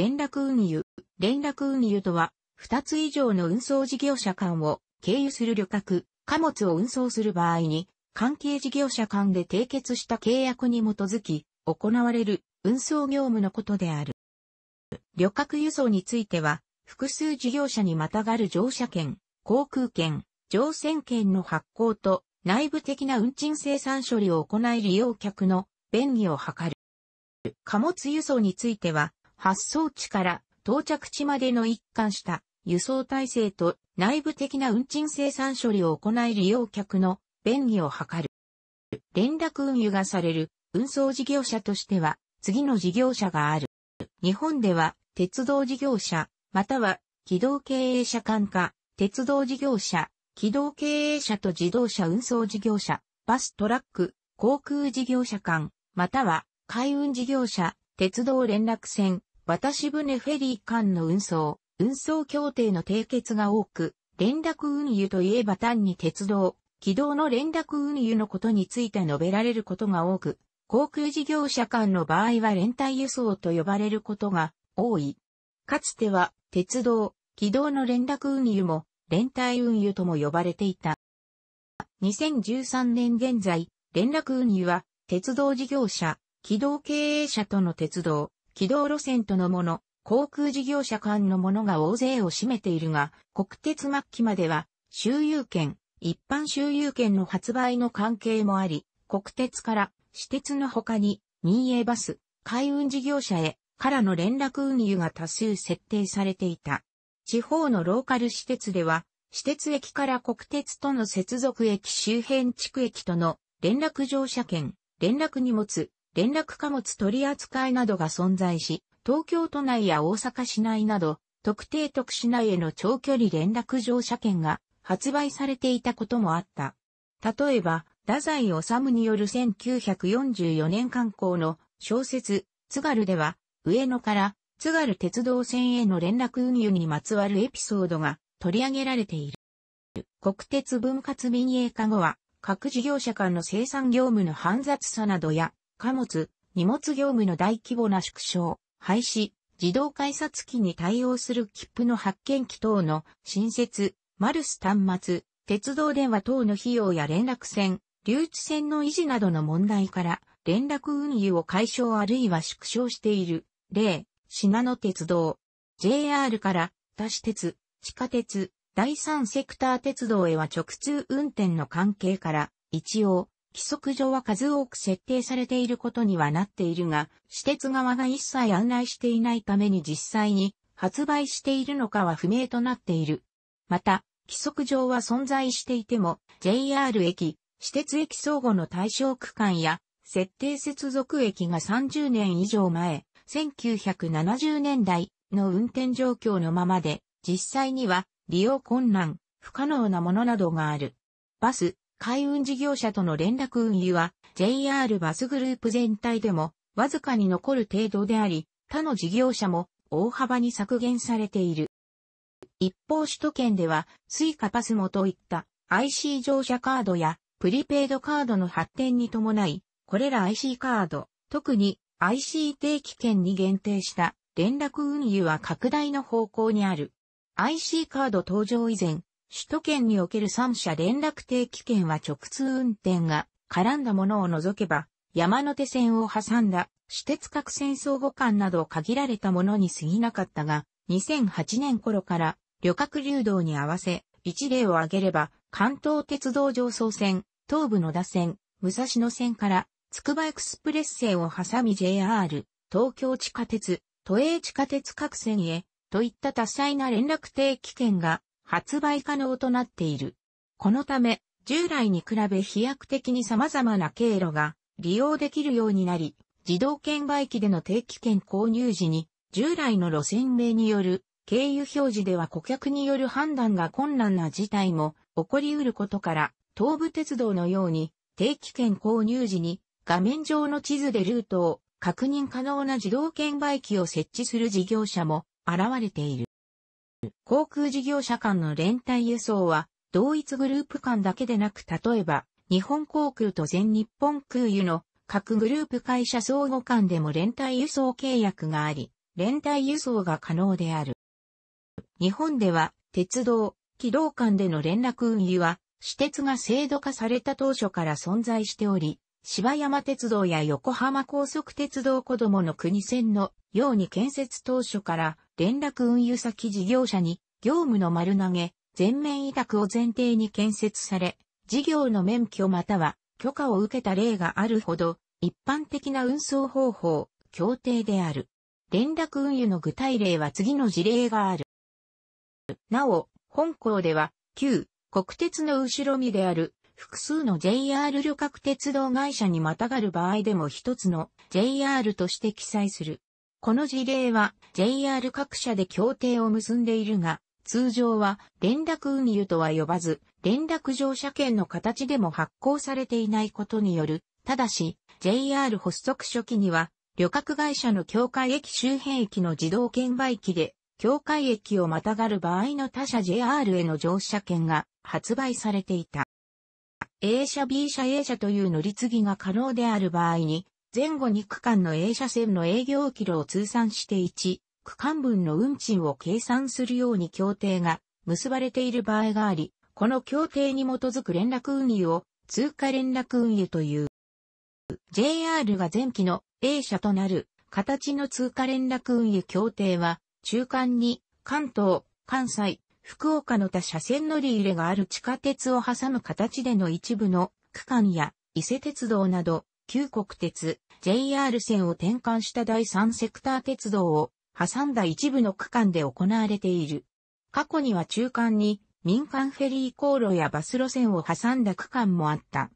連絡運輸。連絡運輸とは、2つ以上の運送事業者間を経由する旅客、貨物を運送する場合に、関係事業者間で締結した契約に基づき、行われる運送業務のことである。旅客輸送については、複数事業者にまたがる乗車券、航空券、乗船券の発行と内部的な運賃生産処理を行い利用客の便宜を図る。貨物輸送については、発送地から到着地までの一貫した輸送体制と内部的な運賃生産処理を行い利用客の便宜を図る。連絡運輸がされる運送事業者としては次の事業者がある。日本では鉄道事業者、または軌道経営者間か、鉄道事業者、軌道経営者と自動車運送事業者、バストラック、航空事業者間、または海運事業者、鉄道連絡船、渡し船フェリー間の運送、運送協定の締結が多く、連絡運輸といえば単に鉄道、軌道の連絡運輸のことについて述べられることが多く、航空事業者間の場合は連帯輸送と呼ばれることが多い。かつては、鉄道、軌道の連絡運輸も、連帯運輸とも呼ばれていた。2013年現在、連絡運輸は、鉄道事業者、軌道経営者との鉄道、軌道路線とのもの、航空事業者間のものが大勢を占めているが、国鉄末期までは、周遊券、一般周遊券の発売の関係もあり、国鉄から私鉄の他に民営バス、海運事業者へからの連絡運輸が多数設定されていた。地方のローカル私鉄では、私鉄駅から国鉄との接続駅周辺地区駅との連絡乗車券、連絡荷物、連絡貨物取扱いなどが存在し、東京都内や大阪市内など、特定特市内への長距離連絡乗車券が発売されていたこともあった。例えば、太宰治による1944年刊行の小説、津軽では、上野から津軽鉄道線への連絡運輸にまつわるエピソードが取り上げられている。国鉄分割民営化後は、各事業者間の生産業務の煩雑さなどや、貨物、荷物業務の大規模な縮小、廃止、自動改札機に対応する切符の発券機等の新設、マルス端末、鉄道電話等の費用や連絡線、留置線の維持などの問題から、連絡運輸を解消あるいは縮小している。例、品野鉄道。JR から多市鉄、地下鉄、第三セクター鉄道へは直通運転の関係から、一応、規則上は数多く設定されていることにはなっているが、私鉄側が一切案内していないために実際に発売しているのかは不明となっている。また、規則上は存在していても、JR 駅、私鉄駅相互の対象区間や、設定接続駅が30年以上前、1970年代の運転状況のままで、実際には利用困難、不可能なものなどがある。バス、海運事業者との連絡運輸は JR バスグループ全体でもわずかに残る程度であり、他の事業者も大幅に削減されている。一方首都圏では、スイカパスモといった IC 乗車カードやプリペイドカードの発展に伴い、これら IC カード、特に IC 定期券に限定した連絡運輸は拡大の方向にある。IC カード登場以前、首都圏における三者連絡定期券は直通運転が絡んだものを除けば、山手線を挟んだ私鉄各線相互間など限られたものに過ぎなかったが、2008年頃から旅客流動に合わせ、一例を挙げれば、関東鉄道上層線、東武野田線、武蔵野線から、つくばエクスプレス線を挟み JR、東京地下鉄、都営地下鉄各線へ、といった多彩な連絡定期券が発売可能となっている。このため、従来に比べ飛躍的に様々な経路が利用できるようになり、自動券売機での定期券購入時に、従来の路線名による経由表示では顧客による判断が困難な事態も起こり得ることから、東武鉄道のように定期券購入時に画面上の地図でルートを確認可能な自動券売機を設置する事業者も現れている。航空事業者間の連帯輸送は、同一グループ間だけでなく、例えば、日本航空と全日本空輸の各グループ会社相互間でも連帯輸送契約があり、連帯輸送が可能である。日本では、鉄道、軌道間での連絡運輸は、私鉄が制度化された当初から存在しており、芝山鉄道や横浜高速鉄道子供の国線のように建設当初から連絡運輸先事業者に業務の丸投げ、全面委託を前提に建設され、事業の免許または許可を受けた例があるほど、一般的な運送方法、協定である。連絡運輸の具体例は次の事例がある。なお、本校では、旧、国鉄の後ろ身である、複数の JR 旅客鉄道会社にまたがる場合でも一つの JR として記載する。この事例は JR 各社で協定を結んでいるが、通常は連絡運輸とは呼ばず、連絡乗車券の形でも発行されていないことによる。ただし、JR 発足初期には、旅客会社の境界駅周辺駅の自動券売機で、境界駅をまたがる場合の他社 JR への乗車券が発売されていた。A 社 B 社 A 社という乗り継ぎが可能である場合に、前後2区間の A 車線の営業キロを通算して1、区間分の運賃を計算するように協定が結ばれている場合があり、この協定に基づく連絡運輸を通過連絡運輸という。JR が前期の A 社となる形の通貨連絡運輸協定は、中間に関東、関西、福岡の他車線乗り入れがある地下鉄を挟む形での一部の区間や伊勢鉄道など、旧国鉄、JR 線を転換した第三セクター鉄道を挟んだ一部の区間で行われている。過去には中間に民間フェリー航路やバス路線を挟んだ区間もあった。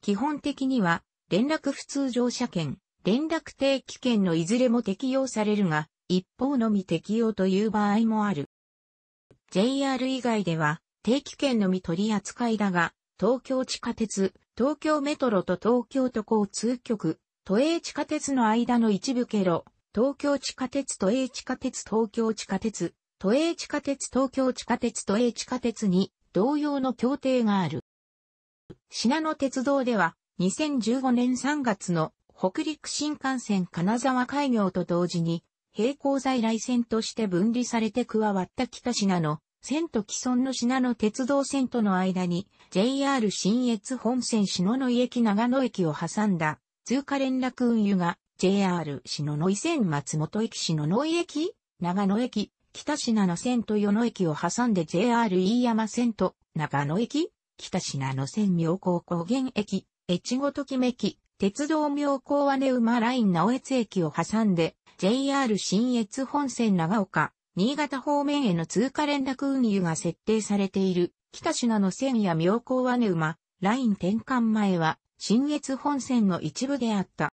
基本的には連絡普通乗車券、連絡定期券のいずれも適用されるが、一方のみ適用という場合もある。JR 以外では定期券のみ取り扱いだが、東京地下鉄、東京メトロと東京都交通局、都営地下鉄の間の一部経路、東京地下鉄都営地下鉄東京地下鉄、都営地下鉄東京地下鉄都営地下鉄に同様の協定がある。信濃鉄道では2015年3月の北陸新幹線金沢開業と同時に並行在来線として分離されて加わった北信濃、線と既存の信濃鉄道線との間に JR 新越本線信濃駅長野駅を挟んだ通過連絡運輸が JR 篠ノ井線松本駅篠ノ井駅、長野駅、北品野線と与野駅を挟んで JR 飯山線と長野駅、北品野線妙高高原駅、越後ときめき、鉄道妙高和根馬ライン直越駅を挟んで JR 新越本線長岡、新潟方面への通過連絡運輸が設定されている、北品野線や妙高和根馬、ライン転換前は、新越本線の一部であった。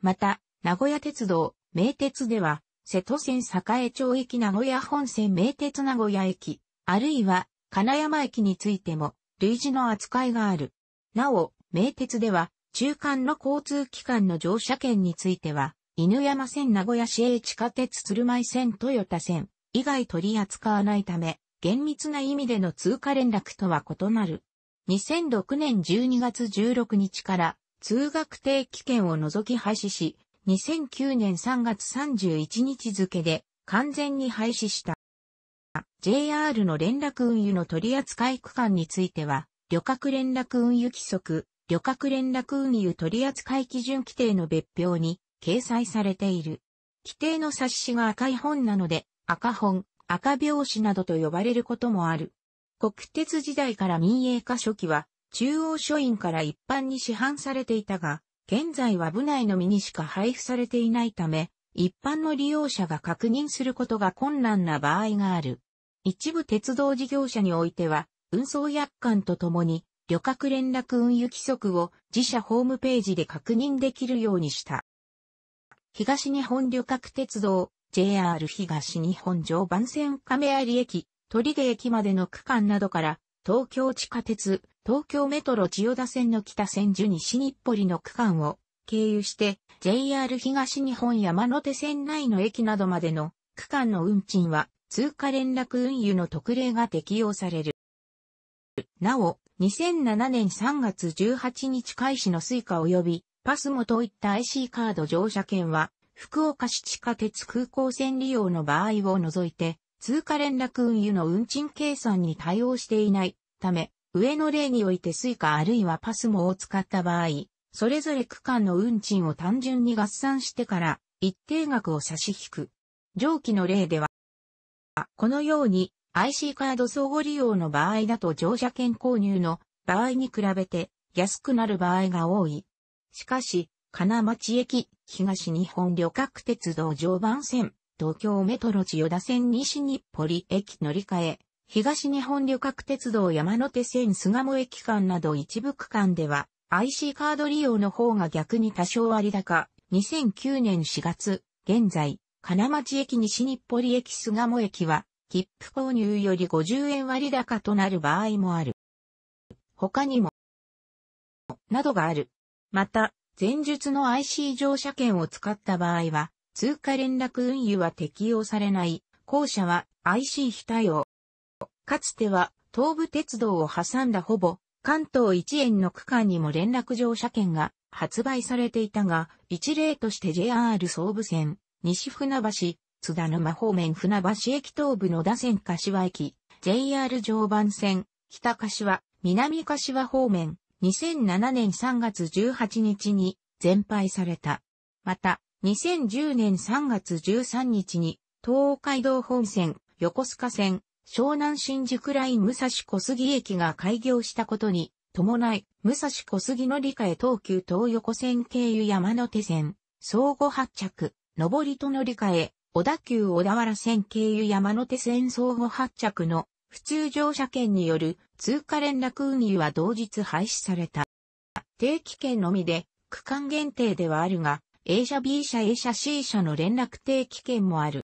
また、名古屋鉄道、名鉄では、瀬戸線栄町駅名古屋本線名鉄名古屋駅、あるいは、金山駅についても、類似の扱いがある。なお、名鉄では、中間の交通機関の乗車券については、犬山線名古屋市営地下鉄鶴舞線豊田線以外取り扱わないため、厳密な意味での通過連絡とは異なる。2006年12月16日から通学定期券を除き廃止し、2009年3月31日付で完全に廃止した。JR の連絡運輸の取扱区間については、旅客連絡運輸規則、旅客連絡運輸取扱基準規定の別表に掲載されている。規定の冊子が赤い本なので、赤本、赤拍子などと呼ばれることもある。国鉄時代から民営化初期は、中央書院から一般に市販されていたが、現在は部内のみにしか配布されていないため、一般の利用者が確認することが困難な場合がある。一部鉄道事業者においては、運送約款とともに、旅客連絡運輸規則を自社ホームページで確認できるようにした。東日本旅客鉄道 JR 東日本常磐線亀有駅鳥出駅までの区間などから、東京地下鉄、東京メトロ千代田線の北千住西日暮里の区間を経由して、JR 東日本山手線内の駅などまでの区間の運賃は、通貨連絡運輸の特例が適用される。なお、2007年3月18日開始のスイカ及び、パスモといった IC カード乗車券は、福岡市地下鉄空港線利用の場合を除いて、通貨連絡運輸の運賃計算に対応していないため、上の例においてスイカあるいはパスモを使った場合、それぞれ区間の運賃を単純に合算してから一定額を差し引く。上記の例では、このように IC カード相互利用の場合だと乗車券購入の場合に比べて安くなる場合が多い。しかし、金町駅東日本旅客鉄道常磐線東京メトロ千代田線西日暮里駅乗り換え、東日本旅客鉄道山手線巣鴨駅間など一部区間では IC カード利用の方が逆に多少割高。2009年4月、現在、金町駅西日暮里駅巣鴨駅は、切符購入より50円割高となる場合もある。他にも、などがある。また、前述の IC 乗車券を使った場合は、通貨連絡運輸は適用されない。後者は IC 非対応。かつては東武鉄道を挟んだほぼ関東一円の区間にも連絡乗車券が発売されていたが、一例として JR 総武線、西船橋、津田沼方面船橋駅東部の田線柏駅、JR 常磐線、北柏、南柏方面、2007年3月18日に全廃された。また、2010年3月13日に、東海道本線、横須賀線、湘南新宿ライン武蔵小杉駅が開業したことに、伴い、武蔵小杉の理科へ東急東横線経由山手線、相互発着、上りと乗り換え、小田急小田原線経由山手線相互発着の普通乗車券による通過連絡運輸は同日廃止された。定期券のみで区間限定ではあるが、A 社 B 社 A 社 C 社の連絡定期券もある。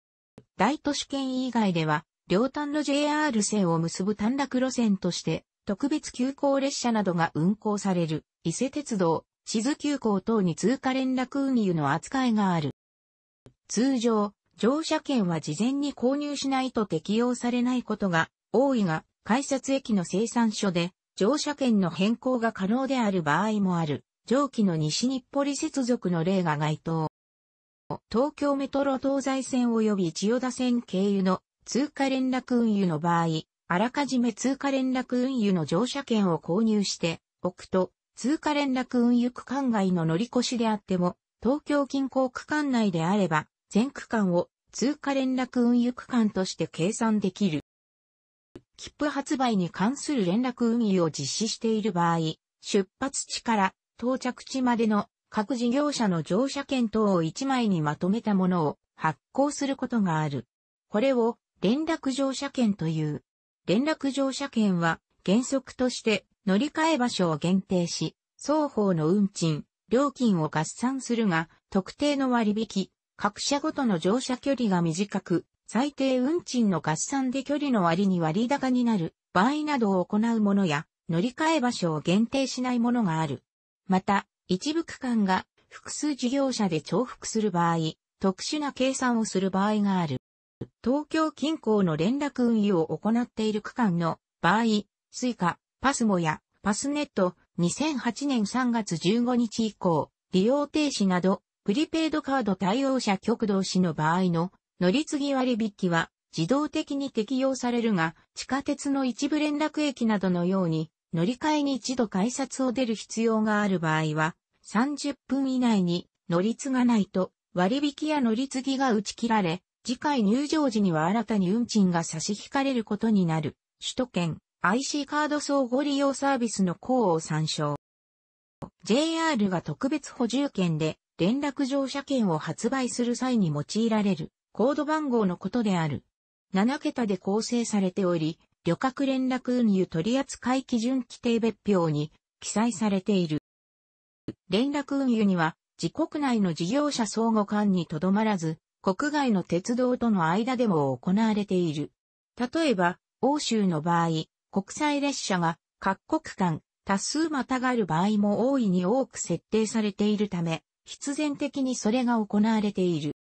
大都市圏以外では、両端の JR 線を結ぶ短絡路線として、特別急行列車などが運行される、伊勢鉄道、地図急行等に通過連絡運輸の扱いがある。通常、乗車券は事前に購入しないと適用されないことが多いが、改札駅の生産所で乗車券の変更が可能である場合もある。上記の西日暮里接続の例が該当。東京メトロ東西線及び千代田線経由の通貨連絡運輸の場合、あらかじめ通貨連絡運輸の乗車券を購入しておくと、通貨連絡運輸区間外の乗り越しであっても、東京近郊区間内であれば、全区間を通過連絡運輸区間として計算できる。切符発売に関する連絡運輸を実施している場合、出発地から到着地までの各事業者の乗車券等を1枚にまとめたものを発行することがある。これを連絡乗車券という。連絡乗車券は原則として乗り換え場所を限定し、双方の運賃、料金を合算するが、特定の割引、各社ごとの乗車距離が短く、最低運賃の合算で距離の割に割高になる場合などを行うものや、乗り換え場所を限定しないものがある。また、一部区間が複数事業者で重複する場合、特殊な計算をする場合がある。東京近郊の連絡運用を行っている区間の場合、スイカ、パスモやパスネット2008年3月15日以降、利用停止など、プリペイドカード対応者極同士の場合の乗り継ぎ割引は自動的に適用されるが、地下鉄の一部連絡駅などのように乗り換えに一度改札を出る必要がある場合は、30分以内に乗り継がないと割引や乗り継ぎが打ち切られ、次回入場時には新たに運賃が差し引かれることになる。首都圏 IC カード総合利用サービスの項を参照。JR が特別補充券で連絡乗車券を発売する際に用いられるコード番号のことである。7桁で構成されており、旅客連絡運輸取扱基準規定別表に記載されている。連絡運輸には、自国内の事業者相互間にとどまらず、国外の鉄道との間でも行われている。例えば、欧州の場合、国際列車が各国間、多数またがる場合も大いに多く設定されているため、必然的にそれが行われている。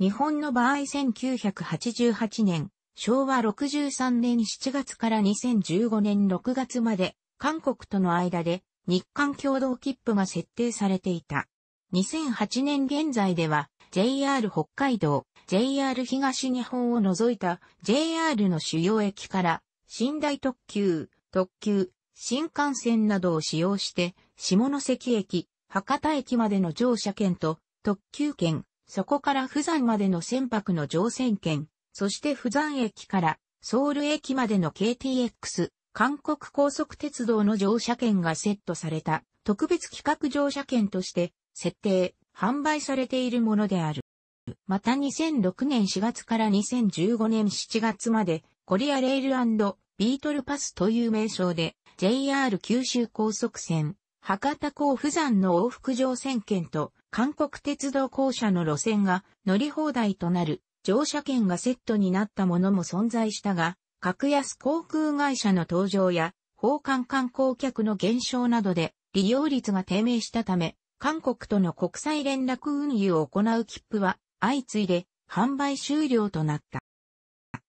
日本の場合1988年、昭和63年7月から2015年6月まで、韓国との間で日韓共同切符が設定されていた。2008年現在では JR 北海道、JR 東日本を除いた JR の主要駅から寝台特急、特急、新幹線などを使用して下関駅、博多駅までの乗車券と特急券、そこから富山までの船舶の乗船券、そして釜山駅からソウル駅までの KTX、韓国高速鉄道の乗車券がセットされた特別企画乗車券として設定、販売されているものである。また2006年4月から2015年7月までコリアレールビートルパスという名称で JR 九州高速線博多港釜山の往復乗船券と韓国鉄道公社の路線が乗り放題となる乗車券がセットになったものも存在したが、格安航空会社の登場や、訪韓観光客の減少などで利用率が低迷したため、韓国との国際連絡運輸を行う切符は相次いで販売終了となった。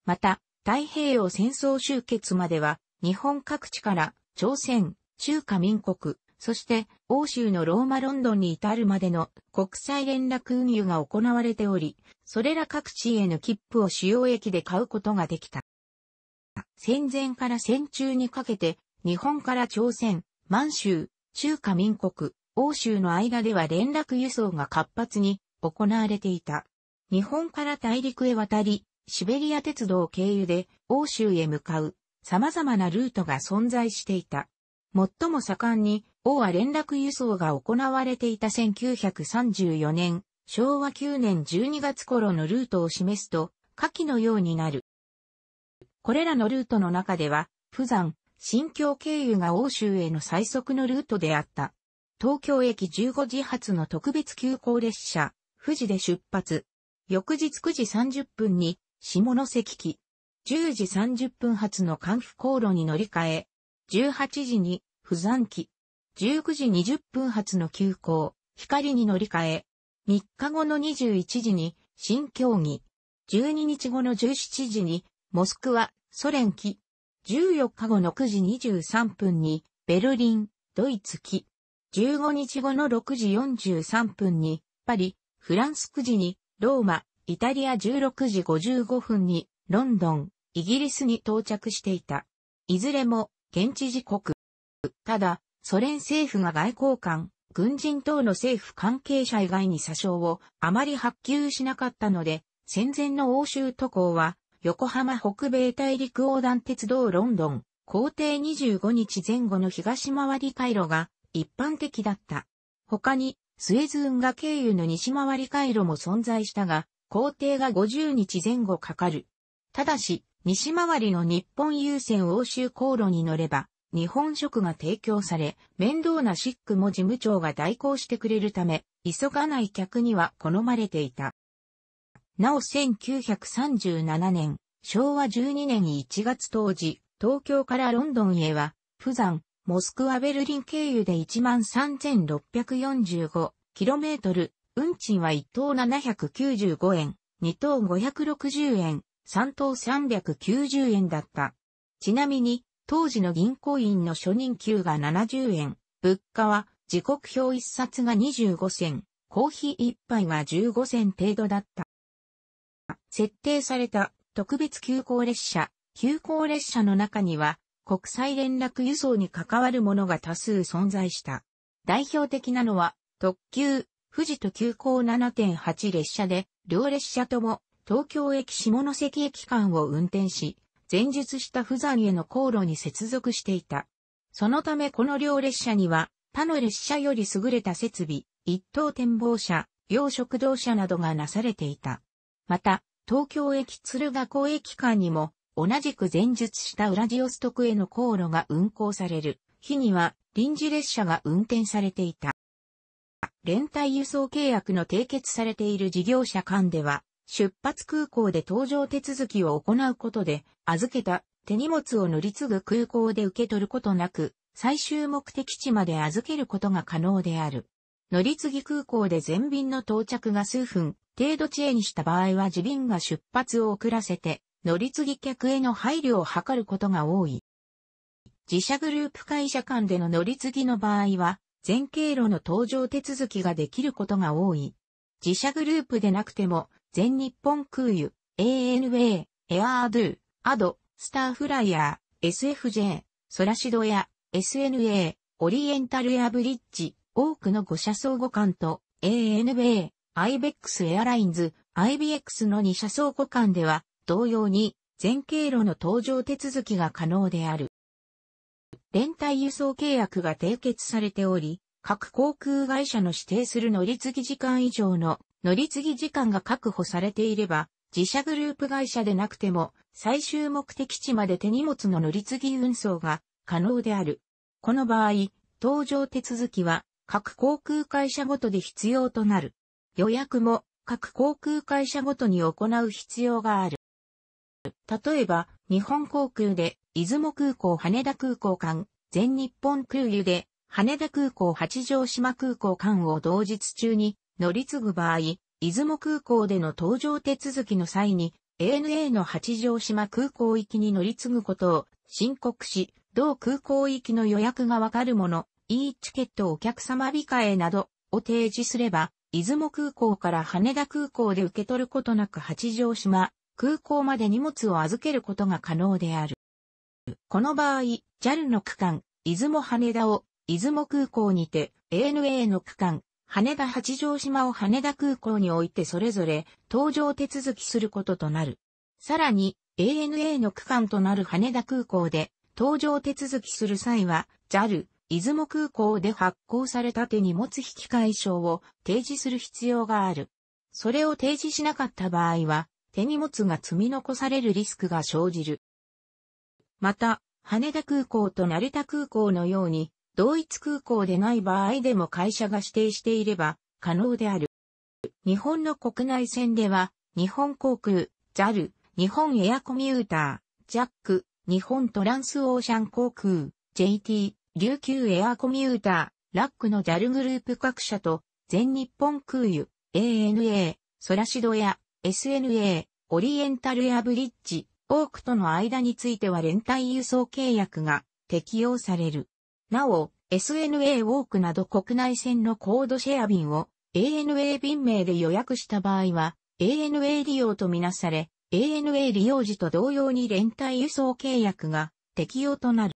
また、太平洋戦争終結までは日本各地から朝鮮、中華民国、そして、欧州のローマ・ロンドンに至るまでの国際連絡運輸が行われており、それら各地への切符を主要駅で買うことができた。戦前から戦中にかけて、日本から朝鮮、満州、中華民国、欧州の間では連絡輸送が活発に行われていた。日本から大陸へ渡り、シベリア鉄道経由で欧州へ向かう様々なルートが存在していた。最も盛んに王は連絡輸送が行われていた1934年、昭和9年12月頃のルートを示すと、下記のようになる。これらのルートの中では、釜山、新京経由が欧州への最速のルートであった。東京駅15時発の特別急行列車、富士で出発。翌日9時30分に、下関機。10時30分発の関府航路に乗り換え、18時に、釜山機。19時20分発の急行、光に乗り換え、3日後の21時に新競技、12日後の17時にモスクワ、ソ連機、14日後の9時23分にベルリン、ドイツ機、15日後の6時43分にパリ、フランス9時にローマ、イタリア16時55分にロンドン、イギリスに到着していた。いずれも現地時刻。ただ、ソ連政府が外交官、軍人等の政府関係者以外に詐称をあまり発給しなかったので、戦前の欧州渡航は、横浜北米大陸横断鉄道ロンドン、皇帝25日前後の東回り回路が一般的だった。他に、スエズ運河経由の西回り回路も存在したが、皇帝が50日前後かかる。ただし、西回りの日本優先欧州航路に乗れば、日本食が提供され、面倒なシックも事務長が代行してくれるため、急がない客には好まれていた。なお1937年、昭和12年1月当時、東京からロンドンへは、普山、モスクワベルリン経由で 13,645km、運賃は1等795円、2等560円、3等390円だった。ちなみに、当時の銀行員の初任給が70円、物価は時刻表一冊が25銭、コーヒー一杯が15銭程度だった。設定された特別急行列車、急行列車の中には国際連絡輸送に関わるものが多数存在した。代表的なのは特急、富士と急行7.8列車で、両列車とも東京駅下関駅間を運転し、前述した富山への航路に接続していた。そのためこの両列車には、他の列車より優れた設備、一等展望車、洋食堂車などがなされていた。また、東京駅鶴ヶ港駅間にも、同じく前述したウラジオストクへの航路が運行される、日には臨時列車が運転されていた。連帯輸送契約の締結されている事業者間では、出発空港で搭乗手続きを行うことで、預けた手荷物を乗り継ぐ空港で受け取ることなく、最終目的地まで預けることが可能である。乗り継ぎ空港で全便の到着が数分程度遅延した場合は自便が出発を遅らせて、乗り継ぎ客への配慮を図ることが多い。自社グループ会社間での乗り継ぎの場合は、全経路の搭乗手続きができることが多い。自社グループでなくても、全日本空輸、ANA、エアードゥ、アド、スターフライヤー、SFJ、ソラシドや、SNA、オリエンタルエアブリッジ、多くの5車相互間と、ANA、IBEX エアラインズ、IBX の2車相互間では、同様に、全経路の搭乗手続きが可能である。連帯輸送契約が締結されており、各航空会社の指定する乗り継ぎ時間以上の乗り継ぎ時間が確保されていれば、自社グループ会社でなくても、最終目的地まで手荷物の乗り継ぎ運送が可能である。この場合、搭乗手続きは各航空会社ごとで必要となる。予約も各航空会社ごとに行う必要がある。例えば、日本航空で、出雲空港羽田空港間、全日本空輸で、羽田空港八丈島空港間を同日中に乗り継ぐ場合、出雲空港での搭乗手続きの際に、ANA の八丈島空港行きに乗り継ぐことを申告し、同空港行きの予約がわかるもの、E チケットお客様控えなどを提示すれば、出雲空港から羽田空港で受け取ることなく八丈島空港まで荷物を預けることが可能である。この場合、JAL の区間、出雲羽田を出雲空港にて ANA の区間、羽田八丈島を羽田空港においてそれぞれ搭乗手続きすることとなる。さらに ANA の区間となる羽田空港で搭乗手続きする際は JAL、出雲空港で発行された手荷物引換証を提示する必要がある。それを提示しなかった場合は手荷物が積み残されるリスクが生じる。また、羽田空港と成田空港のように同一空港でない場合でも会社が指定していれば可能である。日本の国内線では、日本航空、JAL、日本エアコミューター、ジャック、日本トランスオーシャン航空、JT、琉球エアコミューター、ラックの JAL グループ各社と、全日本空輸、ANA、ソラシドや SNA、オリエンタルエアブリッジ、オークとの間については連帯輸送契約が適用される。なお、SNA ウォークなど国内線のコードシェア便を ANA 便名で予約した場合は ANA 利用とみなされ ANA 利用時と同様に連帯輸送契約が適用となる。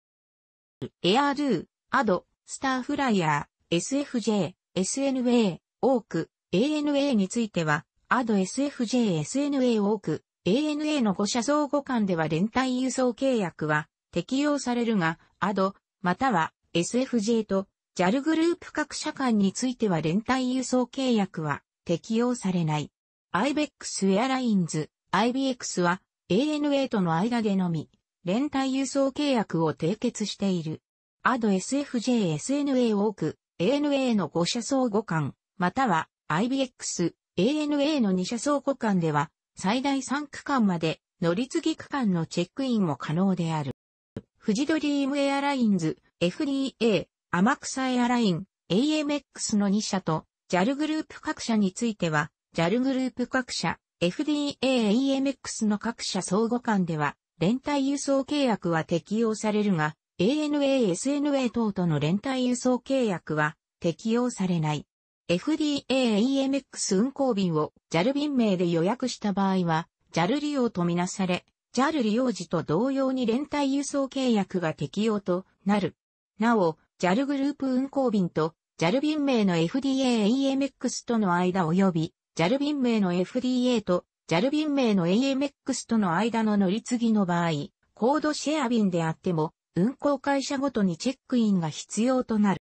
エアードゥ、アド、スターフライヤー、SFJ、SNA、ウォーク、ANA については、アド SFJ、SNA ウォーク、ANA の5社相互間では連帯輸送契約は適用されるが、アド、または SFJ と JAL グループ各社間については連帯輸送契約は適用されない。IBEX エアラインズ IBX は ANA との間でのみ連帯輸送契約を締結している。AD SFJ SNA 多く ANA の5社相互間または IBX ANA の2社相互間では最大3区間まで乗り継ぎ区間のチェックインも可能である。富士ドリームエアラインズ、FDA、天草エアライン、AMX の2社と、JAL グループ各社については、JAL グループ各社、FDA、AMX の各社相互間では、連帯輸送契約は適用されるが、ANA、SNA 等との連帯輸送契約は適用されない。FDA、a m x 運行便を JAL 便名で予約した場合は、JAL 利用とみなされ、ジャル利用時と同様に連帯輸送契約が適用となる。なお、JAL グループ運行便と JAL 便名の FDA AMX との間及び JAL 便名の FDA と JAL 便名の AMX との間の乗り継ぎの場合、コードシェア便であっても、運航会社ごとにチェックインが必要となる。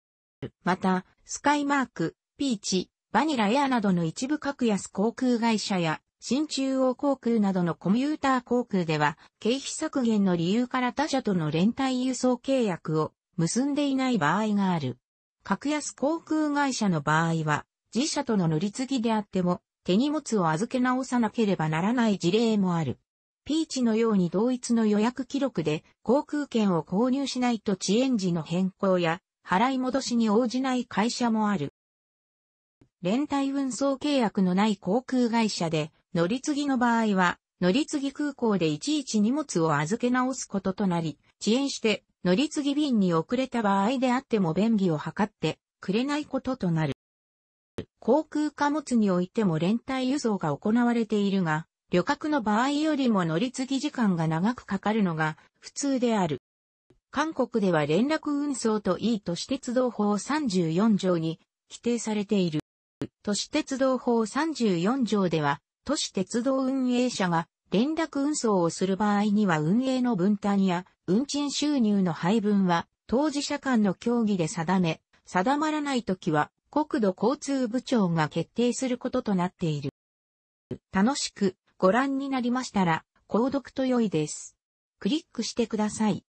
また、スカイマーク、ピーチ、バニラエアなどの一部格安航空会社や新中央航空などのコミューター航空では、経費削減の理由から他社との連帯輸送契約を結んでいない場合がある。格安航空会社の場合は、自社との乗り継ぎであっても、手荷物を預け直さなければならない事例もある。ピーチのように同一の予約記録で航空券を購入しないと遅延時の変更や払い戻しに応じない会社もある。連帯運送契約のない航空会社で乗り継ぎの場合は、乗り継ぎ空港でいちいち荷物を預け直すこととなり、遅延して乗り継ぎ便に遅れた場合であっても便宜を図ってくれないこととなる。航空貨物においても連帯輸送が行われているが、旅客の場合よりも乗り継ぎ時間が長くかかるのが普通である。韓国では連絡運送といい都市鉄道法34条に規定されている。都市鉄道法34条では都市鉄道運営者が連絡運送をする場合には運営の分担や運賃収入の配分は当事者間の協議で定め、定まらないときは国土交通部長が決定することとなっている。楽しくご覧になりましたら、購読と良いです。クリックしてください。